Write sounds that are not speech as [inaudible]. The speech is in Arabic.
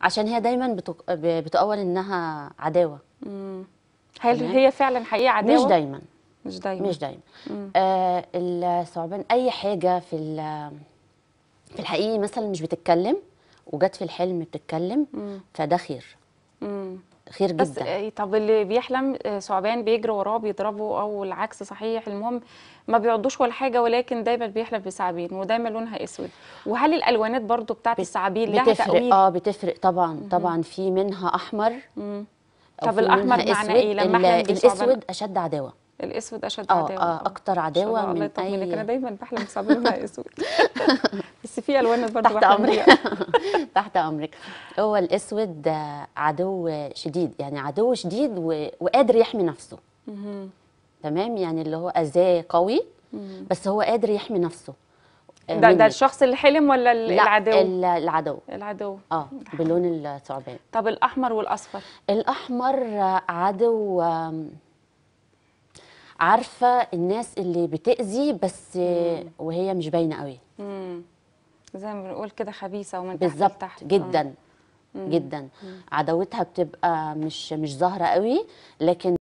عشان هي دايما بتقول انها عداوه هل هي فعلا حقيقه عداوه مش دايما مش دايما مش دايما آه الثعبان اي حاجه في في الحقيقي مثلا مش بتتكلم وجت في الحلم بتتكلم فده خير مم. خير جدا بس آه، طب اللي بيحلم آه، ثعبان بيجري وراه بيضربه او العكس صحيح المهم ما بيعضوش ولا حاجه ولكن دايما بيحلم بثعابين ودايما لونها اسود وهل الالوانات برضو بتاعت الثعابين لها تأويل اه بتفرق طبعا طبعا في منها احمر طب الاحمر معناه ايه لما احنا الاسود اشد عداوه الاسود اشد آه، عداوه اه اكتر عداوه من الله يطمنك انا دايما بحلم لونها اسود [laughs] في الوان برضه تحت امرك [laughs] تحت امرك هو الاسود عدو شديد يعني عدو شديد و... وقادر يحمي نفسه تمام يعني اللي هو اذاه قوي بس هو قادر يحمي نفسه ده ده الشخص اللي حلم ولا لا العدو؟ لا العدو العدو اه بلون الثعبان طب الاحمر والاصفر؟ الاحمر عدو عارفه الناس اللي بتاذي بس وهي مش باينه قوي زي ما بنقول كده خبيثه ومن تحت بالظبط جدا مم. اه. جدا مم. عداوتها بتبقى مش مش ظاهره قوي لكن